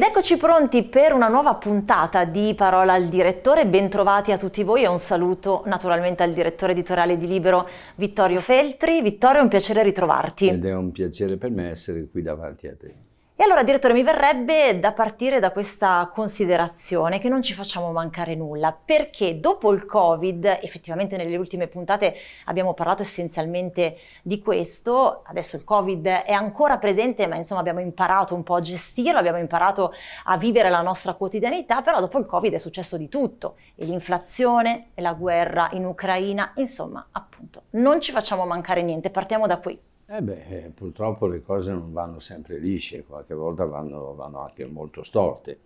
Ed eccoci pronti per una nuova puntata di Parola al direttore. Bentrovati a tutti voi e un saluto naturalmente al direttore editoriale di Libero Vittorio Feltri. Vittorio, è un piacere ritrovarti. Ed è un piacere per me essere qui davanti a te. E allora, direttore, mi verrebbe da partire da questa considerazione che non ci facciamo mancare nulla, perché dopo il Covid, effettivamente nelle ultime puntate abbiamo parlato essenzialmente di questo, adesso il Covid è ancora presente, ma insomma abbiamo imparato un po' a gestirlo, abbiamo imparato a vivere la nostra quotidianità, però dopo il Covid è successo di tutto, e l'inflazione, e la guerra in Ucraina, insomma, appunto, non ci facciamo mancare niente, partiamo da qui. Eh beh, eh, purtroppo le cose non vanno sempre lisce, qualche volta vanno, vanno, anche molto storte.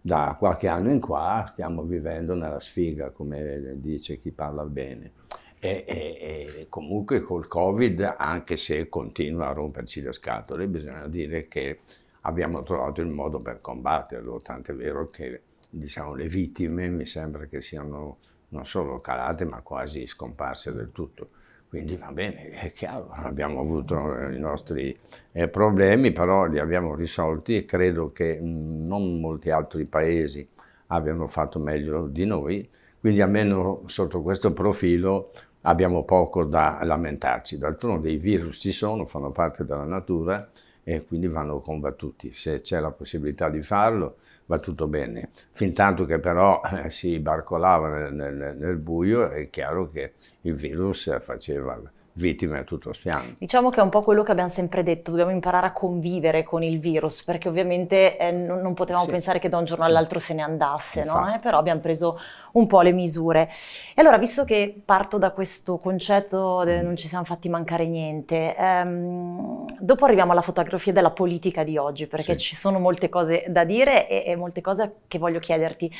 Da qualche anno in qua stiamo vivendo nella sfiga, come dice chi parla bene. E, e, e comunque col Covid, anche se continua a romperci le scatole, bisogna dire che abbiamo trovato il modo per combatterlo, tant'è vero che diciamo, le vittime mi sembra che siano non solo calate ma quasi scomparse del tutto. Quindi va bene, è chiaro, abbiamo avuto eh, i nostri eh, problemi, però li abbiamo risolti e credo che mm, non molti altri paesi abbiano fatto meglio di noi, quindi almeno sotto questo profilo abbiamo poco da lamentarci. D'altronde i virus ci sono, fanno parte della natura e quindi vanno combattuti. Se c'è la possibilità di farlo, va tutto bene. Fintanto che però eh, si barcolava nel, nel, nel buio è chiaro che il virus faceva vittime a tutto spiano. Diciamo che è un po' quello che abbiamo sempre detto, dobbiamo imparare a convivere con il virus, perché ovviamente eh, non, non, potevamo sì. pensare che da un giorno sì. all'altro se ne andasse, no? eh, però abbiamo preso un po' le misure. E allora, visto che parto da questo concetto de- mm. non ci siamo fatti mancare niente, ehm, dopo arriviamo alla fotografia della politica di oggi, perché sì. ci sono molte cose da dire e, e molte cose che voglio chiederti.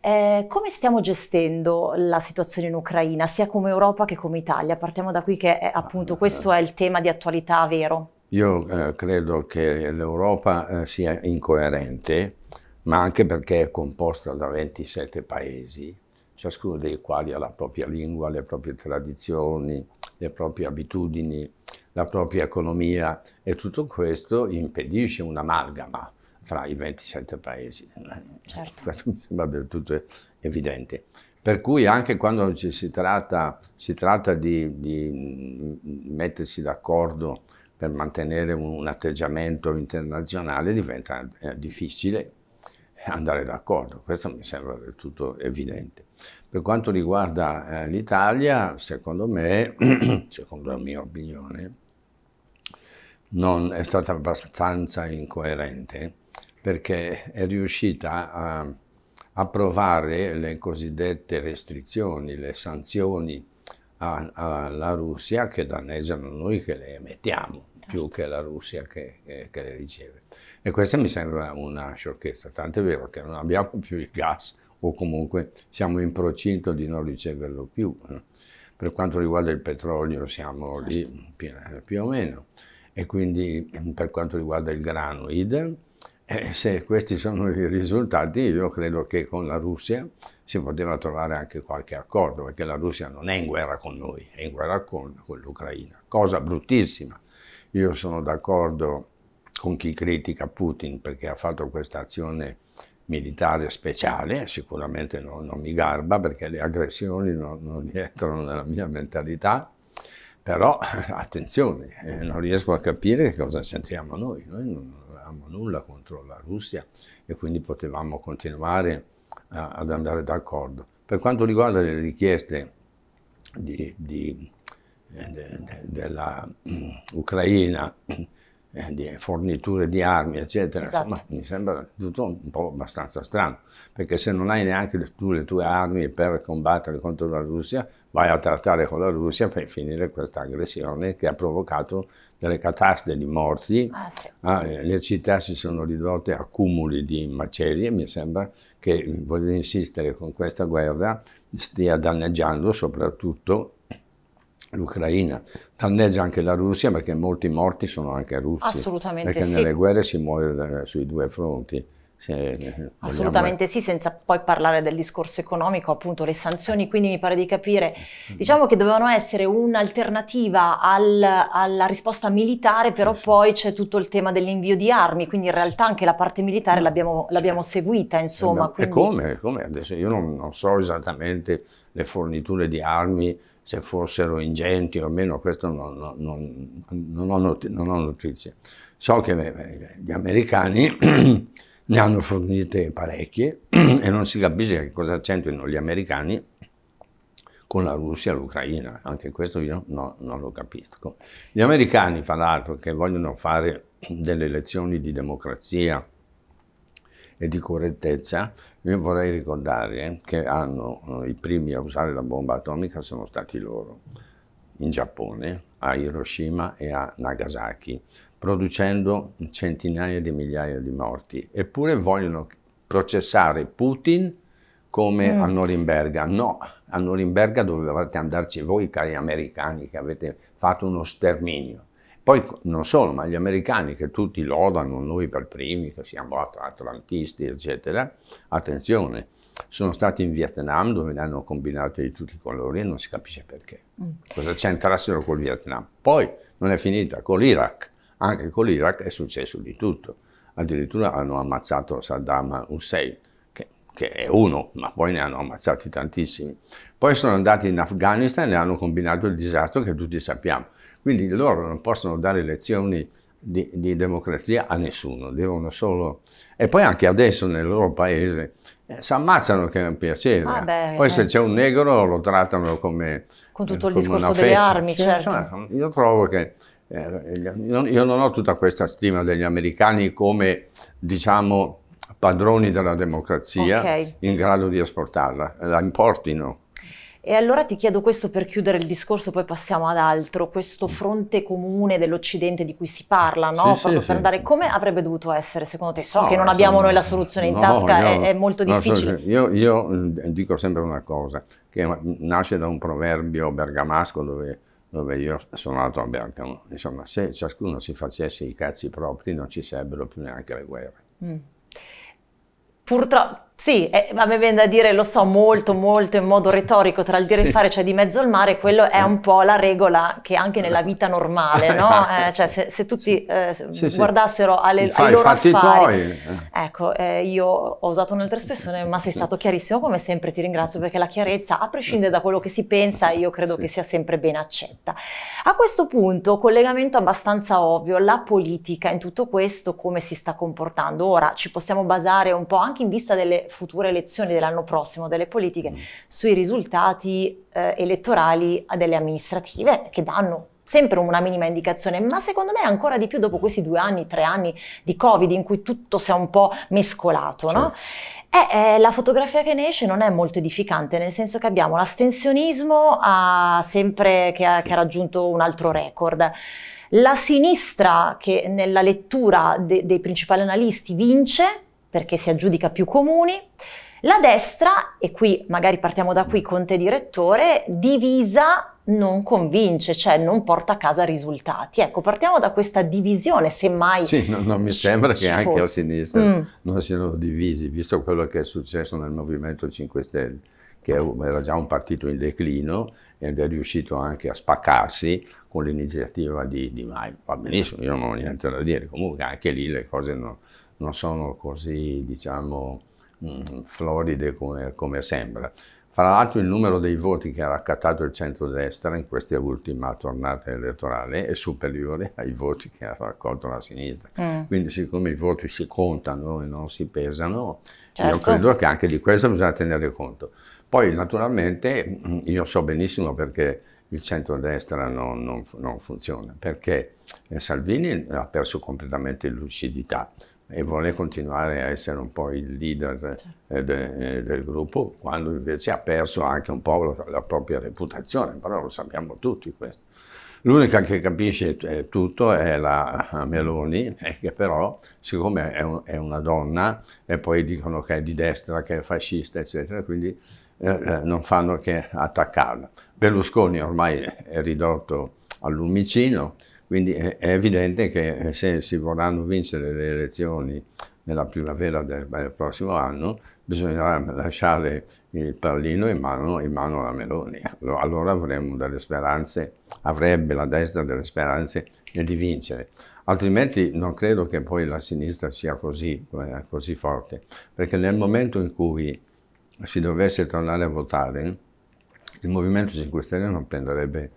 Eh, come stiamo gestendo la situazione in Ucraina, sia come Europa che come Italia? Partiamo da qui che è, eh, appunto ah, questo eh. è il tema di attualità vero. Io eh, credo che l'Europa eh, sia incoerente, ma anche perché è composta da 27 paesi, ciascuno dei quali ha la propria lingua, le proprie tradizioni, le proprie abitudini, la propria economia e tutto questo impedisce un'amalgama fra i 27 paesi. Certo. Questo mi sembra del tutto evidente. Per cui anche quando si tratta, si tratta di, di, mm, mettersi d'accordo per mantenere un, un atteggiamento internazionale diventa eh, difficile andare d'accordo, questo mi sembra del tutto evidente. Per quanto riguarda eh, l'Italia, secondo me, secondo la mia opinione, non è stata abbastanza incoerente perché è riuscita a approvare le cosiddette restrizioni, le sanzioni alla Russia che danneggiano noi che le emettiamo più certo. che la Russia che, che, che le riceve. E questa mi sembra una sciocchezza, tanto è vero che non abbiamo più il gas o comunque siamo in procinto di non riceverlo più. Per quanto riguarda il petrolio siamo lì certo. più, più o meno e quindi per quanto riguarda il grano IDEM e eh, se questi sono i risultati, io credo che con la Russia si poteva trovare anche qualche accordo, perché la Russia non è in guerra con noi, è in guerra con, con l'Ucraina, cosa bruttissima. Io sono d'accordo con chi critica Putin perché ha fatto questa azione militare speciale, sicuramente non, non mi garba perché le aggressioni non, non entrano nella mia mentalità, però attenzione, eh, non riesco a capire che cosa sentiamo noi, noi non, avevamo nulla contro la Russia e quindi potevamo continuare a, eh, ad andare d'accordo. Per quanto riguarda le richieste di, di, eh, dell'Ucraina, de, de mm, eh, di forniture di armi, eccetera, esatto. insomma, mi sembra tutto un po' abbastanza strano, perché se non hai neanche tu le tue armi per combattere contro la Russia, vai a trattare con la Russia per finire questa aggressione che ha provocato delle catastrofi di morti. Ah, sì. ah, eh, le città si sono ridotte a cumuli di macerie, mi sembra che mm, voglio insistere con questa guerra stia danneggiando soprattutto l'Ucraina, danneggia anche la Russia perché molti morti sono anche russi. Assolutamente perché sì. nelle guerre si muore eh, sui due fronti. Se eh, Assolutamente vogliamo... sì, senza poi parlare del discorso economico, appunto le sanzioni, quindi mi pare di capire, diciamo che dovevano essere un'alternativa al, alla risposta militare, però poi c'è tutto il tema dell'invio di armi, quindi in realtà anche la parte militare mm. l'abbiamo, seguita, insomma. No, quindi... E come, come, adesso io non, non so esattamente le forniture di armi, se fossero ingenti o meno, questo non, non, non, non ho, notizie. So che gli americani ne hanno fornite parecchie e non si capisce che cosa c'entrino gli americani con la Russia e l'Ucraina, anche questo io no, non lo capisco. Gli americani, fra l'altro, che vogliono fare delle lezioni di democrazia e di correttezza, io vorrei ricordare che hanno, eh, i primi a usare la bomba atomica sono stati loro, in Giappone, a Hiroshima e a Nagasaki producendo centinaia di migliaia di morti. Eppure vogliono processare Putin come mm. a Norimberga. No, a Norimberga dovevate andarci voi, cari americani, che avete fatto uno sterminio. Poi non solo, ma gli americani che tutti lodano, noi per primi, che siamo atlantisti, eccetera, attenzione, sono stati in Vietnam dove ne hanno combinate di tutti i colori e non si capisce perché. Mm. Cosa c'entrassero col Vietnam? Poi non è finita, con l'Iraq. Anche con l'Iraq è successo di tutto. Addirittura hanno ammazzato Saddam Hussein, che, che è uno, ma poi ne hanno ammazzati tantissimi. Poi sono andati in Afghanistan e hanno combinato il disastro che tutti sappiamo. Quindi loro non possono dare lezioni di, di, democrazia a nessuno, devono solo... E poi anche adesso nel loro paese eh, si ammazzano che è un piacere. Ah eh. beh, poi eh. se c'è un negro lo trattano come... Con tutto il discorso delle armi, certo. Cioè, io trovo che eh, io non ho tutta questa stima degli americani come, diciamo, padroni della democrazia okay. in grado di esportarla, la importino. E allora ti chiedo questo per chiudere il discorso, poi passiamo ad altro, questo mm. fronte comune dell'Occidente di cui si parla, no? Sì, Proprio sì, per andare, come avrebbe dovuto essere secondo te? So no, che non abbiamo insomma, noi la soluzione in no, tasca, io, è, è, molto difficile. Io, io, dico sempre una cosa, che nasce da un proverbio bergamasco dove dove io sono nato a Bergamo. Insomma, se ciascuno si facesse i cazzi propri non ci sarebbero più neanche le guerre. Mm. Purtroppo sì, eh, ma mi viene da dire, lo so molto, molto in modo retorico, tra il dire e il fare c'è cioè di mezzo il mare, quello è eh. un po' la regola che anche nella vita normale, eh, no? Eh, eh cioè se, se tutti eh, sì, guardassero alle, fai, ai loro affari, ecco, io ho usato un'altra espressione, ma sei stato chiarissimo come sempre, ti ringrazio perché la chiarezza, a prescindere da quello che si pensa, io credo sì. che sia sempre ben accetta. A questo punto, collegamento abbastanza ovvio, la politica in tutto questo come si sta comportando? Ora ci possiamo basare un po' anche in vista delle future elezioni dell'anno prossimo delle politiche, mm. sui risultati eh, elettorali delle amministrative che danno sempre una minima indicazione, ma secondo me ancora di più dopo questi due anni, tre anni di Covid in cui tutto si è un po' mescolato, certo. no? Eh, e, eh, la fotografia che ne esce non è molto edificante, nel senso che abbiamo l'astensionismo ah, sempre, che, ha, che ha raggiunto un altro record. La sinistra, che nella lettura de, dei principali analisti vince, perché si aggiudica più comuni. La destra, e qui magari partiamo da qui, con te direttore, divisa non convince, cioè non porta a casa risultati. Ecco, partiamo da questa divisione, semmai... Sì, non, non mi sembra che anche a sinistra mm. non siano divisi, visto quello che è successo nel Movimento 5 Stelle, che era già un partito in declino ed è riuscito anche a spaccarsi con l'iniziativa di, di Maio. Va benissimo, io non ho niente da dire, comunque anche lì le cose non non sono così, diciamo, mm, floride come, come sembra. Fra l'altro il numero dei voti che ha raccattato il centrodestra in questa ultima tornata elettorale è superiore ai voti che ha raccolto la sinistra. Mm. Quindi siccome i voti si contano e non si pesano, certo. io credo che anche di questo bisogna tenere conto. Poi naturalmente mm, io so benissimo perché il centrodestra non, non, non funziona, perché eh, Salvini ha perso completamente lucidità, e vuole continuare a essere un po' il leader eh, certo. de, eh, del gruppo, quando invece ha perso anche un po' la, la propria reputazione, però lo sappiamo tutti questo. L'unica che capisce eh, tutto è la Meloni, che però, siccome è, un, è, una donna, e poi dicono che è di destra, che è fascista, eccetera, quindi eh, non fanno che attaccarla. Berlusconi ormai è ridotto al quindi è, evidente che eh, se si vorranno vincere le elezioni nella primavera del, del, prossimo anno, bisognerà lasciare il pallino in mano, in mano alla Meloni. Allora, allora avremo delle speranze, avrebbe la destra delle speranze di vincere. Altrimenti non credo che poi la sinistra sia così, eh, così forte, perché nel momento in cui si dovesse tornare a votare, il Movimento 5 Stelle non prenderebbe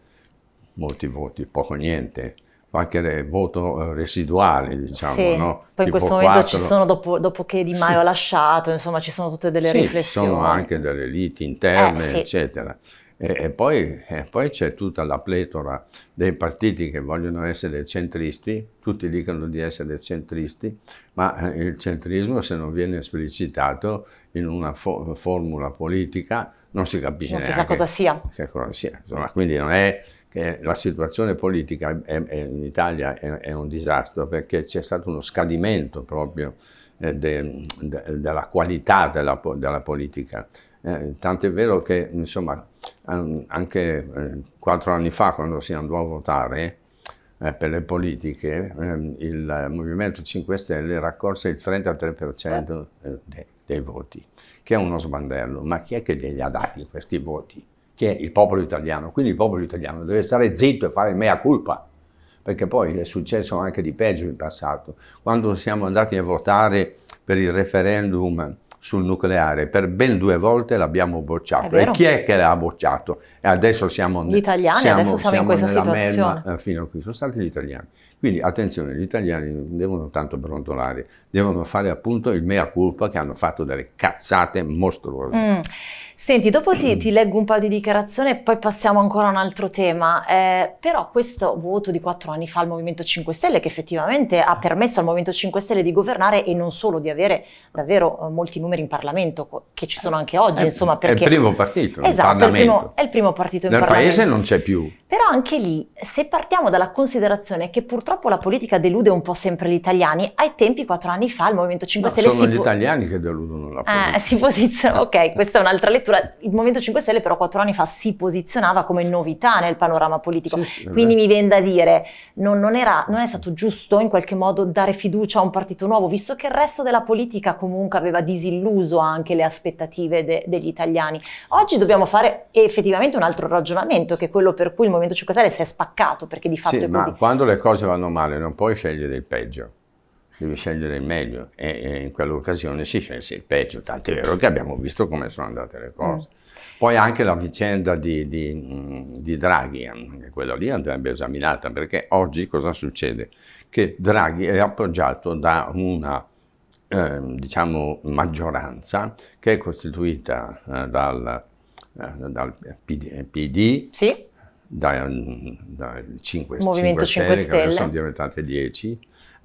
molti voti, poco niente, qualche voto eh, residuale, diciamo. Sì. No? Poi tipo in questo momento ci sono, dopo, dopo, che Di Maio sì. ha lasciato, insomma, ci sono tutte delle sì, riflessioni. Ci sono anche delle liti interne, eh, eccetera. E, e, poi, poi, c'è tutta la pletora dei partiti che vogliono essere centristi, tutti dicono di essere centristi, ma eh, il centrismo se non viene esplicitato in una fo- formula politica non si capisce non neanche. Non si sa cosa sia. Cosa sia. Insomma, quindi non è che la situazione politica è, è, in Italia è, è, un disastro perché c'è stato uno scadimento proprio eh, de, de, della qualità della, della politica. Eh, tant'è vero che insomma, anche eh, quattro anni fa quando si andò a votare eh, per le politiche ehm, il Movimento 5 Stelle raccolse il 33% eh, dei, dei voti, che è uno sbandello, ma chi è che gli ha dati questi voti? che è il popolo italiano. Quindi il popolo italiano deve stare zitto e fare mea culpa, perché poi è successo anche di peggio in passato. Quando siamo andati a votare per il referendum sul nucleare, per ben due volte l'abbiamo bocciato. E chi è che l'ha bocciato? E adesso siamo... Gli italiani, siamo, adesso siamo, siamo in questa situazione. Melma, eh, fino a qui, sono stati gli italiani. Quindi attenzione, gli italiani non devono tanto brontolare, devono fare appunto il mea culpa che hanno fatto delle cazzate mostruose. Mm. Senti, dopo ti, ti, leggo un paio di dichiarazioni e poi passiamo ancora a un altro tema, eh, però questo voto di quattro anni fa al Movimento 5 Stelle che effettivamente ha permesso al Movimento 5 Stelle di governare e non solo di avere davvero eh, molti numeri in Parlamento che ci sono anche oggi, eh, insomma, perché... Esatto, è il primo partito, esatto, il primo, è il primo partito in Nel Parlamento. Nel Paese non c'è più. Però anche lì, se partiamo dalla considerazione che purtroppo la politica delude un po' sempre gli italiani, ai tempi, quattro anni fa, il Movimento 5 no, Stelle... Sono si gli po- italiani che deludono la eh, politica. Eh, si posiziona, ok, questa è un'altra lettura. Il Movimento 5 Stelle però quattro anni fa si posizionava come novità nel panorama politico. Sì, sì, Quindi mi viene da dire, non, non, era, non è stato giusto in qualche modo dare fiducia a un partito nuovo, visto che il resto della politica comunque aveva disilluso anche le aspettative de- degli italiani. Oggi dobbiamo fare effettivamente un altro ragionamento, che è quello per cui il Movimento Movimento 5 Stelle si è spaccato perché di fatto sì, è così. ma quando le cose vanno male non puoi scegliere il peggio, devi scegliere il meglio e, e in quell'occasione si scelse il peggio, tant'è vero che abbiamo visto come sono andate le cose. Mm. Poi anche la vicenda di, di, mm, di Draghi, quella lì andrebbe esaminata perché oggi cosa succede? Che Draghi è appoggiato da una eh, diciamo maggioranza che è costituita eh, dal, eh, dal PD, PD sì da, da 5, Movimento 5 Stelle, 5 stelle. sono diventate 10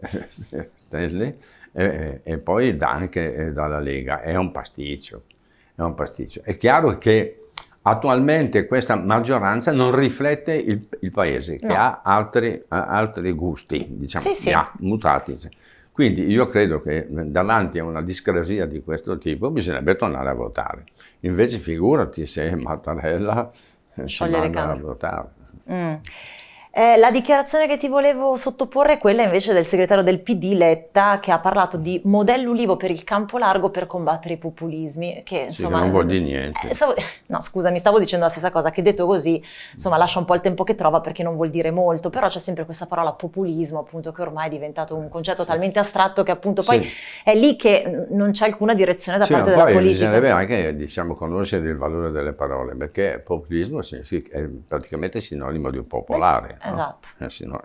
stelle, e, e poi da anche eh, dalla Lega. È un pasticcio, è un pasticcio. È chiaro che attualmente questa maggioranza non riflette il, il paese, no. che ha altri, altri gusti, diciamo, sì, sì. ha mutati. Quindi io credo che eh, davanti a una discrasia di questo tipo bisognerebbe tornare a votare. Invece figurati se Mattarella Olha, Simone, tal. Hum. Eh, la dichiarazione che ti volevo sottoporre è quella invece del segretario del PD Letta che ha parlato di modello ulivo per il campo largo per combattere i populismi. Che insomma. Sì, non vuol dire niente. Eh, stavo, no, scusami, stavo dicendo la stessa cosa, che detto così, insomma, lascia un po' il tempo che trova perché non vuol dire molto. Però c'è sempre questa parola populismo, appunto, che ormai è diventato un concetto talmente astratto che appunto poi sì. è lì che non c'è alcuna direzione da sì, parte della poi politica. Bisognerebbe anche eh, diciamo, conoscere il valore delle parole, perché populismo è praticamente sinonimo di un popolare. Beh, Esatto. No? Eh sì, no.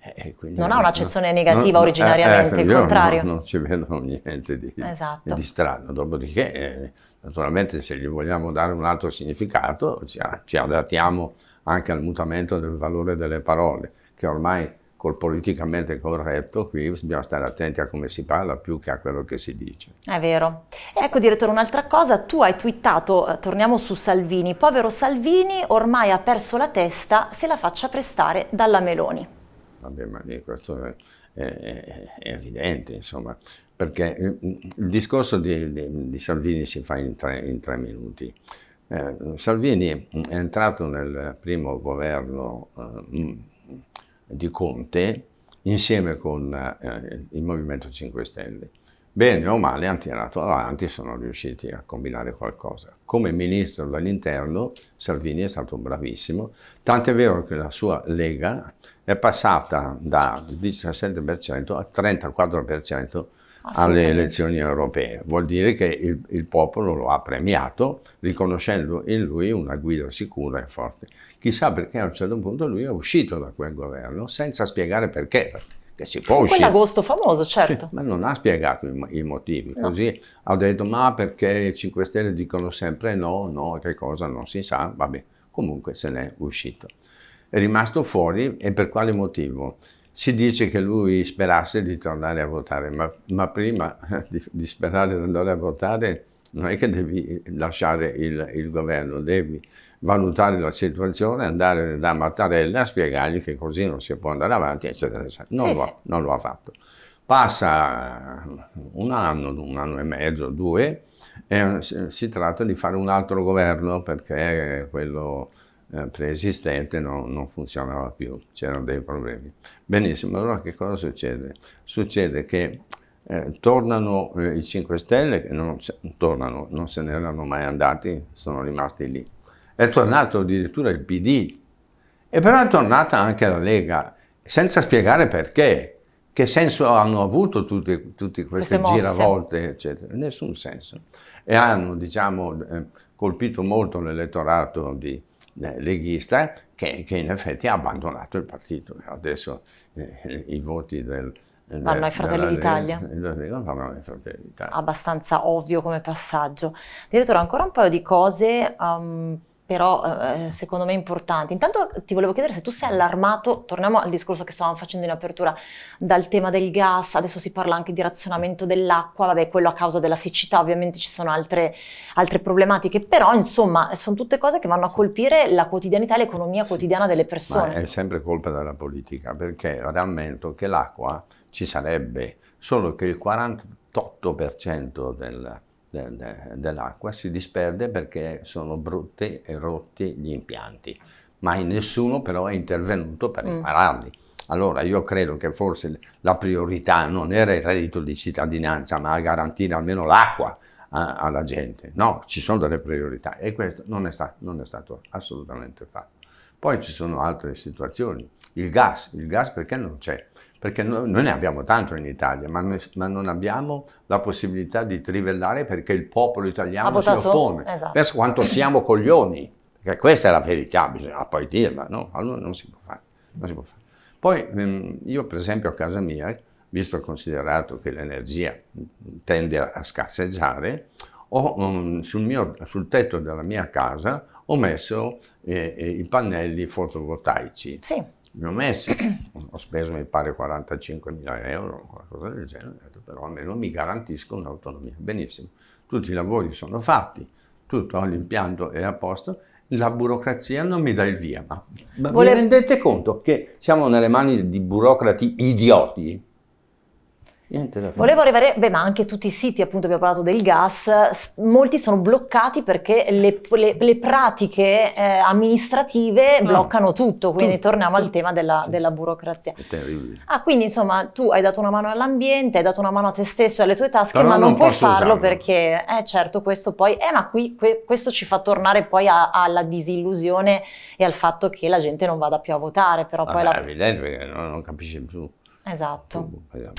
Eh, eh non ha un'accezione negativa no, originariamente, eh, eh il contrario. non ci vedono niente di, esatto. di strano, dopodiché eh, naturalmente se gli vogliamo dare un altro significato ci, ci adattiamo anche al mutamento del valore delle parole, che ormai col politicamente corretto, qui bisogna stare attenti a come si parla più che a quello che si dice. È vero. Ecco direttore, un'altra cosa, tu hai twittato, eh, torniamo su Salvini, povero Salvini ormai ha perso la testa se la faccia prestare dalla Meloni. Vabbè, ma questo è, è, è evidente, insomma, perché eh, il discorso di, di, di Salvini si fa in tre, in tre minuti. Eh, Salvini è entrato nel primo governo eh, di Conte insieme con eh, il Movimento 5 Stelle. Bene o male hanno tirato avanti, sono riusciti a combinare qualcosa. Come ministro dell'interno Salvini è stato bravissimo, tant'è vero che la sua Lega è passata dal 17% al 34% alle elezioni europee. Vuol dire che il, il, popolo lo ha premiato riconoscendo in lui una guida sicura e forte. Chissà perché a un certo punto lui è uscito da quel governo senza spiegare perché. Che si può uscire. Quell'agosto famoso, certo. Sì, ma non ha spiegato i, i motivi. No. Così ha detto, ma perché i 5 Stelle dicono sempre no, no, che cosa, non si sa. Vabbè, comunque se n'è uscito. È rimasto fuori e per quale motivo? si dice che lui sperasse di tornare a votare, ma, ma prima di, di, sperare di andare a votare non è che devi lasciare il, il governo, devi valutare la situazione, andare da Mattarella a spiegargli che così non si può andare avanti, eccetera, eccetera. Non, sì, lo, sì. non lo ha fatto. Passa un anno, un anno e mezzo, due, e si tratta di fare un altro governo perché quello eh, preesistente non, non, funzionava più, c'erano dei problemi. Benissimo, allora che cosa succede? Succede che eh, tornano eh, i 5 Stelle, che non, tornano, non se ne erano mai andati, sono rimasti lì. È tornato addirittura il PD, e però è tornata anche la Lega, senza spiegare perché. Che senso hanno avuto tutte, tutte queste, queste giravolte, eccetera? Nessun senso. E hanno, diciamo, eh, colpito molto l'elettorato di, eh, leghista che, che, in effetti ha abbandonato il partito. Eh, adesso eh, i voti del... Vanno ai Fratelli d'Italia. Eh, vanno ai Fratelli d'Italia. Abbastanza ovvio come passaggio. Direttore, ancora un paio di cose um, però eh, eh, secondo me importanti. Intanto ti volevo chiedere se tu sei allarmato, torniamo al discorso che stavamo facendo in apertura, dal tema del gas, adesso si parla anche di razionamento dell'acqua, vabbè quello a causa della siccità ovviamente ci sono altre, altre problematiche, però insomma sono tutte cose che vanno a colpire la quotidianità e l'economia quotidiana delle persone. Ma è sempre colpa della politica perché rammento che l'acqua ci sarebbe, solo che il 48% del de, de, dell'acqua si disperde perché sono brutti e rotti gli impianti, mai nessuno però è intervenuto per mm. impararli. Mm. Allora io credo che forse la priorità non era il reddito di cittadinanza, ma garantire almeno l'acqua alla gente. No, ci sono delle priorità e questo non è, stato, non è stato assolutamente fatto. Poi ci sono altre situazioni. Il gas, il gas perché non c'è? perché noi, ne abbiamo tanto in Italia, ma, noi, ma, non abbiamo la possibilità di trivellare perché il popolo italiano si oppone. Esatto. Per quanto siamo coglioni, perché questa è la verità, bisogna poi dirla, no? Allora non si può fare. Si può fare. Poi mm, io per esempio a casa mia, visto e considerato che l'energia mm, tende a scarseggiare, ho, mm, sul, mio, sul tetto della mia casa ho messo eh, eh i pannelli fotovoltaici. Sì mi ho messo, ho speso mi pare 45 mila euro, qualcosa del genere, però almeno mi garantisco un'autonomia. Benissimo, tutti i lavori sono fatti, tutto l'impianto è a posto, la burocrazia non mi dà il via, ma, ma Vole... vi rendete conto che siamo nelle mani di burocrati idioti? Niente Volevo arrivare, beh, ma anche tutti i siti, appunto, abbiamo parlato del gas, molti sono bloccati perché le, le, le pratiche eh, amministrative ah. bloccano tutto, quindi tu, torniamo tu, al tema della, sì. della, burocrazia. È terribile. Ah, quindi insomma, tu hai dato una mano all'ambiente, hai dato una mano a te stesso e alle tue tasche, Però ma non, non puoi farlo usarlo. perché, eh, certo, questo poi, eh, ma qui que, questo ci fa tornare poi a, alla disillusione e al fatto che la gente non vada più a votare. Però Vabbè, ah, poi la... è evidente perché non, non capisce più. Esatto. Tu, boh,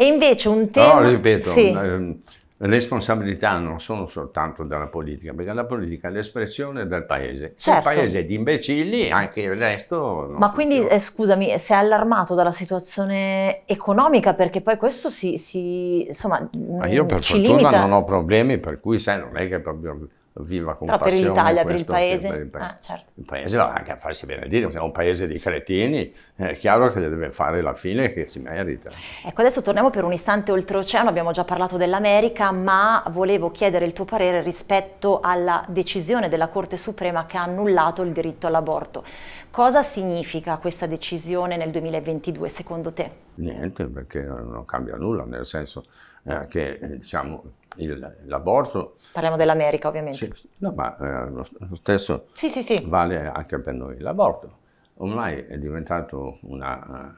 e invece un tema... No, ripeto, sì. le ehm, responsabilità non sono soltanto della politica, perché la politica è l'espressione del paese. Certo. Il paese è di imbecilli, anche il resto... Ma quindi, eh, scusami, sei allarmato dalla situazione economica, perché poi questo si... si insomma, Ma io mm, per fortuna limita... non ho problemi, per cui sai, non è che proprio viva con passione. Però per l'Italia, per il paese. Per il paese, ah, certo. il paese va anche a farsi benedire, siamo un paese di cretini, è chiaro che deve fare la fine che si merita. Ecco, adesso torniamo per un istante oltreoceano, abbiamo già parlato dell'America, ma volevo chiedere il tuo parere rispetto alla decisione della Corte Suprema che ha annullato il diritto all'aborto. Cosa significa questa decisione nel 2022 secondo te? Niente, perché non cambia nulla, nel senso eh, che eh, diciamo il, l'aborto... Parliamo dell'America ovviamente. Sì, no, ma eh, lo stesso sì, sì, vale anche per noi. L'aborto ormai è diventato una,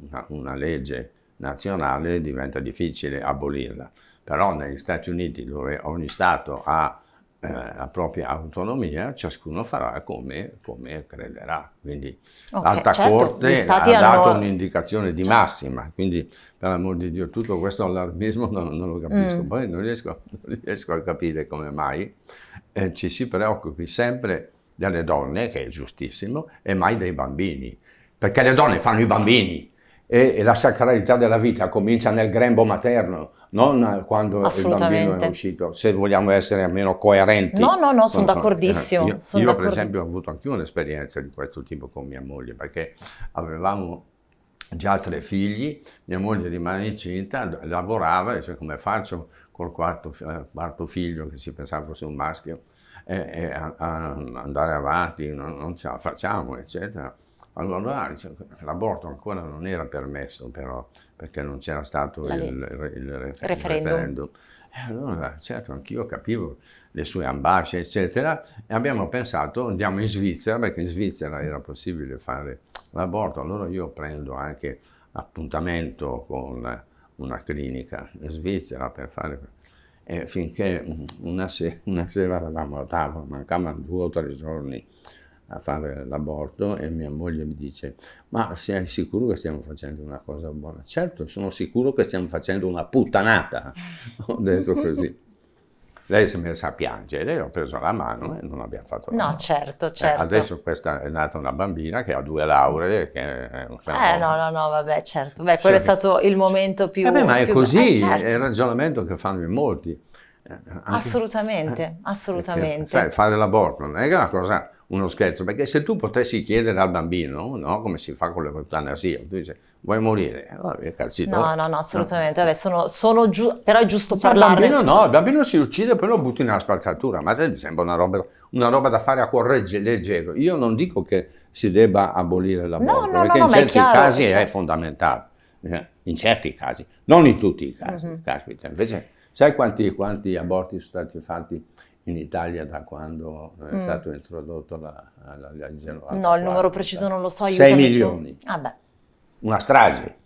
una, una legge nazionale, diventa difficile abolirla, però negli Stati Uniti dove ogni Stato ha eh, la propria autonomia, ciascuno farà come, come crederà. Quindi okay, l'alta certo, corte ha dato hanno... un'indicazione di certo. massima, quindi per l'amor di Dio tutto questo allarmismo non, non lo capisco, mm. poi non riesco, non riesco, a capire come mai eh, ci si preoccupi sempre delle donne, che è giustissimo, e mai dei bambini, perché le donne fanno i bambini e, e la sacralità della vita comincia nel grembo materno non quando il bambino è uscito, se vogliamo essere almeno coerenti. No, no, no, sono d'accordissimo. Io, son io per esempio ho avuto anche un'esperienza di questo tipo con mia moglie, perché avevamo già tre figli, mia moglie rimane incinta, lavorava, dice come faccio col quarto, eh, quarto figlio che si pensava fosse un maschio, e, eh, e eh, a, a andare avanti, non, non ce la facciamo, eccetera. Allora ah, l'aborto ancora non era permesso però, perché non c'era stato il, il, referendum. referendum. E eh, allora, certo, anch'io capivo le sue ambasce, eccetera, e abbiamo pensato andiamo in Svizzera, perché in Svizzera era possibile fare l'aborto. Allora io prendo anche appuntamento con una clinica in Svizzera per fare... E finché una, se- una sera eravamo a tavola, mancavano due o tre giorni a fare l'aborto e mia moglie mi dice ma sei sicuro che stiamo facendo una cosa buona? Certo, sono sicuro che stiamo facendo una puttanata, ho detto così. Lei si è messa a piangere, ho preso la mano e non abbiamo fatto niente. No, certo, certo. Eh, certo. adesso questa è nata una bambina che ha due lauree, che è un eh, fenomeno. Eh, no, no, no, vabbè, certo. Beh, quello certo. è stato il momento più... Eh ma è più... così, eh, certo. è il ragionamento che fanno in molti. Eh, anche... assolutamente, eh, assolutamente. Perché, sai, fare l'aborto non è che è una cosa uno scherzo, perché se tu potessi chiedere al bambino, no, come si fa con l'eutanasia, tu dici vuoi morire? Allora, no, no, no, assolutamente, no. Vabbè, sono, sono giu... però è giusto sì, parlarne. Il bambino no, il bambino si uccide e poi lo butti nella spazzatura, ma a te ti sembra una roba, una roba da fare a cuore leggero. Io non dico che si debba abolire l'aborto, no, no, perché no, in certi chiaro, casi è, cioè è fondamentale, eh, in certi casi, non in tutti i casi, uh mhm. -huh. caspita, invece sai quanti, quanti aborti sono stati fatti? in Italia da quando eh, è mm. stato introdotto la, la, la legge No, il numero preciso non lo so. 6 milioni. Ah, Una strage.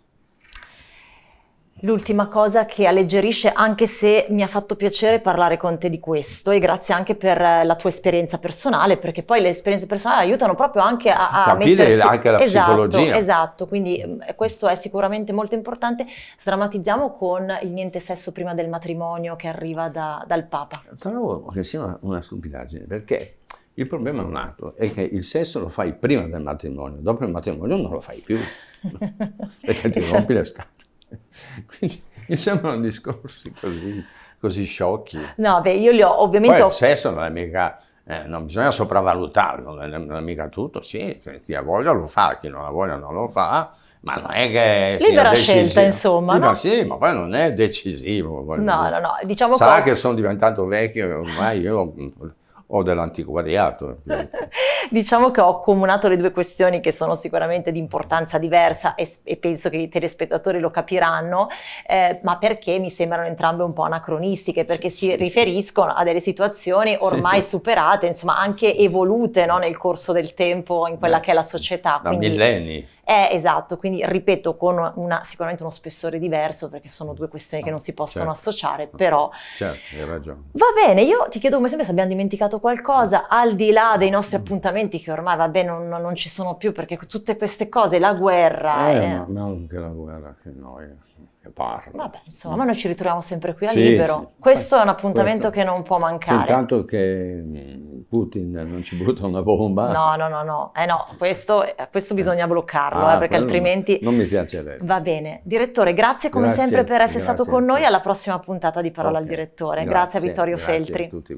L'ultima cosa che alleggerisce, anche se mi ha fatto piacere parlare con te di questo e grazie anche per eh, la tua esperienza personale, perché poi le esperienze personali aiutano proprio anche a, a capire mettersi... anche la esatto, psicologia. Esatto, quindi mm, questo è sicuramente molto importante. Sdrammatizziamo con il niente sesso prima del matrimonio che arriva da, dal Papa. Trovo che sia una, una stupidaggine, perché il problema è un altro, è che il sesso lo fai prima del matrimonio, dopo il matrimonio non lo fai più, perché ti rompi le scatole. Quindi mi sembrano discorsi così, così sciocchi. No, beh, io li ho ovviamente... Poi ho... il sesso non è mica... Eh, non bisogna sopravvalutarlo, non è, non è mica tutto, sì, chi ha voglia lo fa, chi non ha voglia non lo fa, ma non è che libera decisivo. scelta insomma libera, no? sì ma poi non è decisivo no no no diciamo sarà che... che sono diventato vecchio e ormai io o dell'antiquariato. Eh, diciamo che ho accomunato le due questioni che sono sicuramente di importanza diversa e, e penso che i telespettatori lo capiranno, eh, ma perché mi sembrano entrambe un po' anacronistiche, perché si riferiscono a delle situazioni ormai sì. superate, insomma anche evolute no, nel corso del tempo in quella Beh, che è la società. Da Quindi, millenni. Eh, esatto, quindi ripeto con una, sicuramente uno spessore diverso perché sono due questioni che non si possono certo. associare, però... Certo, hai ragione. Va bene, io ti chiedo come sempre se abbiamo dimenticato qualcosa, al di là dei nostri appuntamenti che ormai, vabbè, non, non ci sono più perché tutte queste cose, la guerra... Eh, eh. ma, ma anche la guerra, che noia. Parla. Vabbè, insomma, noi ci ritroviamo sempre qui a sì, Libero. Sì, Questo è un appuntamento questo... che non può mancare. Intanto che mm, Putin non ci butta una bomba. No, no, no, no. Eh no questo, questo, bisogna bloccarlo, eh, ah, eh, perché altrimenti... Non, mi piacerebbe. Va bene. Direttore, grazie come grazie, sempre per essere stato con noi. Alla prossima puntata di Parola okay. al Direttore. Grazie, grazie a Vittorio grazie Feltri. A tutti.